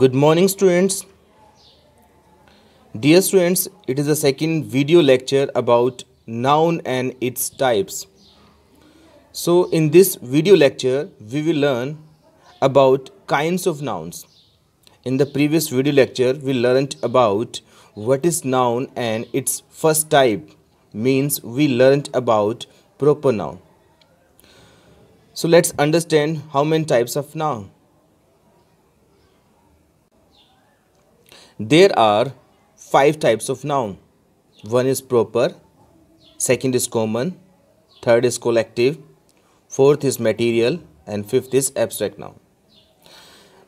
good morning students dear students it is the second video lecture about noun and its types so in this video lecture we will learn about kinds of nouns in the previous video lecture we learnt about what is noun and its first type means we learnt about proper noun so let's understand how many types of noun There are five types of noun. One is proper, second is common, third is collective, fourth is material and fifth is abstract noun.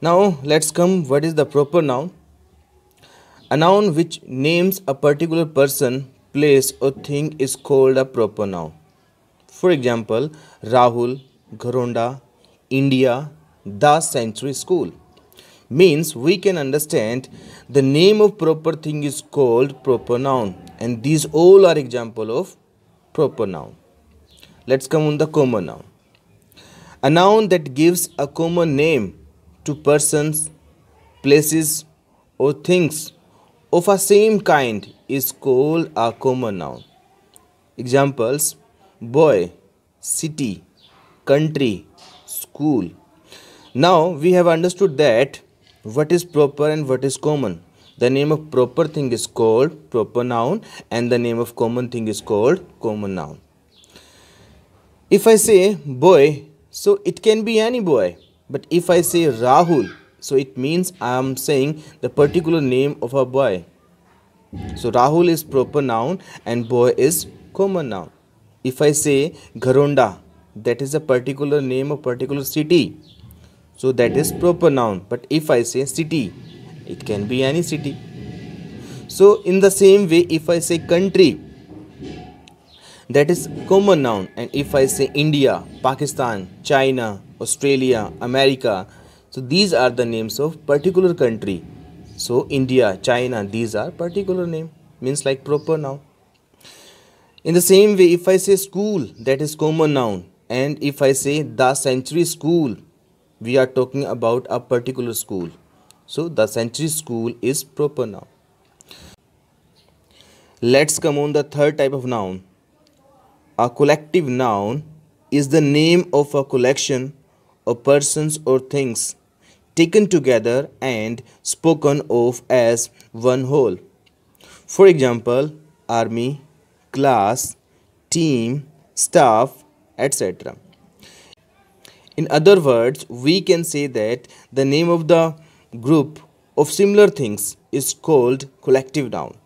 Now let's come what is the proper noun? A noun which names a particular person, place or thing is called a proper noun. For example, Rahul, Gharonda, India, the Century School means we can understand the name of proper thing is called proper noun and these all are example of proper noun let's come on the common noun a noun that gives a common name to persons places or things of a same kind is called a common noun examples boy city country school now we have understood that what is proper and what is common? The name of proper thing is called proper noun and the name of common thing is called common noun. If I say boy, so it can be any boy. But if I say Rahul, so it means I am saying the particular name of a boy. So Rahul is proper noun and boy is common noun. If I say Garonda, that is a particular name of particular city so that is proper noun but if i say city it can be any city so in the same way if i say country that is common noun and if i say india pakistan china australia america so these are the names of particular country so india china these are particular name means like proper noun in the same way if i say school that is common noun and if i say the century school we are talking about a particular school so the century school is proper noun let's come on the third type of noun a collective noun is the name of a collection of persons or things taken together and spoken of as one whole for example army class team staff etc in other words, we can say that the name of the group of similar things is called collective noun.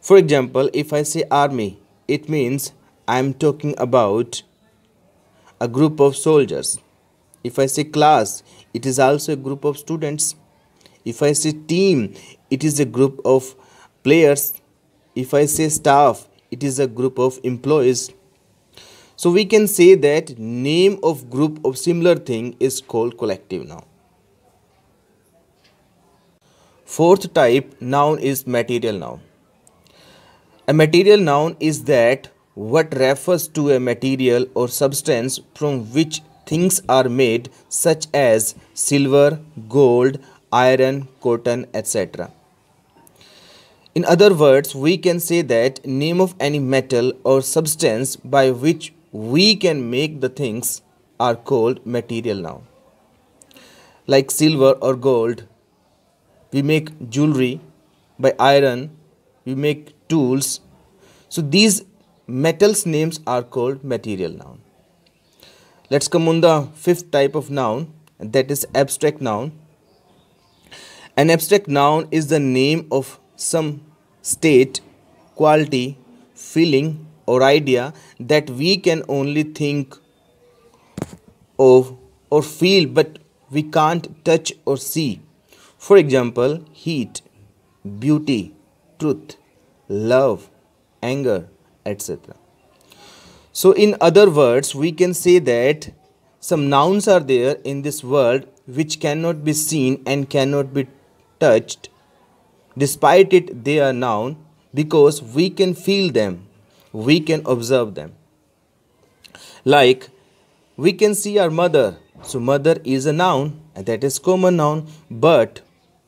For example, if I say army, it means I am talking about a group of soldiers. If I say class, it is also a group of students. If I say team, it is a group of players. If I say staff, it is a group of employees. So we can say that name of group of similar thing is called collective noun. Fourth type noun is material noun. A material noun is that what refers to a material or substance from which things are made such as silver, gold, iron, cotton, etc. In other words, we can say that name of any metal or substance by which we can make the things are called material now. Like silver or gold, we make jewelry by iron, we make tools. So these metals names are called material noun. Let's come on the fifth type of noun and that is abstract noun. An abstract noun is the name of some state, quality, feeling, or idea that we can only think of or feel but we can't touch or see. For example, heat, beauty, truth, love, anger, etc. So, in other words, we can say that some nouns are there in this world which cannot be seen and cannot be touched. Despite it, they are noun because we can feel them we can observe them like we can see our mother so mother is a noun and that is common noun but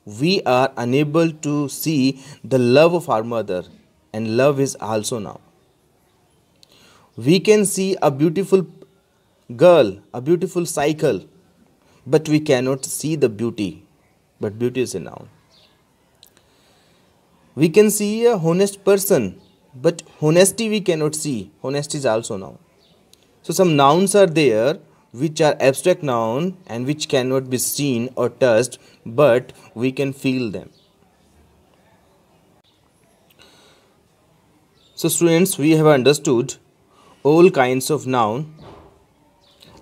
we are unable to see the love of our mother and love is also noun we can see a beautiful girl a beautiful cycle but we cannot see the beauty but beauty is a noun we can see a honest person but honesty we cannot see honesty is also noun so some nouns are there which are abstract noun and which cannot be seen or touched but we can feel them so students we have understood all kinds of noun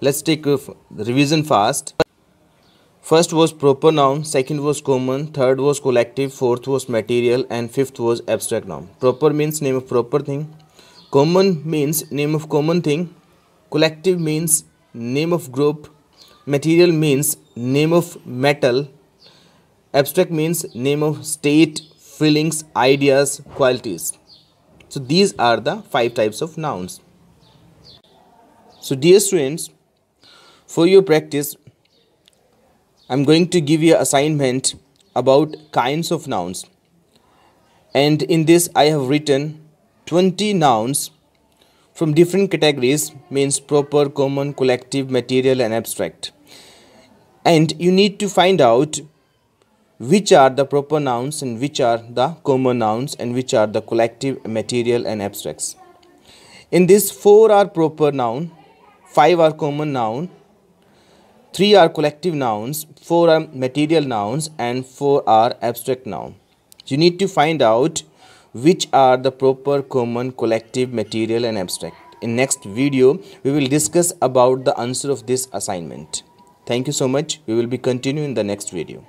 let's take a revision fast First was proper noun, second was common, third was collective, fourth was material and fifth was abstract noun. Proper means name of proper thing, common means name of common thing, collective means name of group, material means name of metal, abstract means name of state, feelings, ideas, qualities. So these are the five types of nouns. So dear students, for your practice, I'm going to give you assignment about kinds of nouns. And in this I have written 20 nouns from different categories means proper, common, collective, material and abstract. And you need to find out which are the proper nouns and which are the common nouns and which are the collective, material and abstracts. In this four are proper noun, five are common noun 3 are collective nouns, 4 are material nouns and 4 are abstract noun. You need to find out which are the proper common collective material and abstract. In next video, we will discuss about the answer of this assignment. Thank you so much. We will be continuing the next video.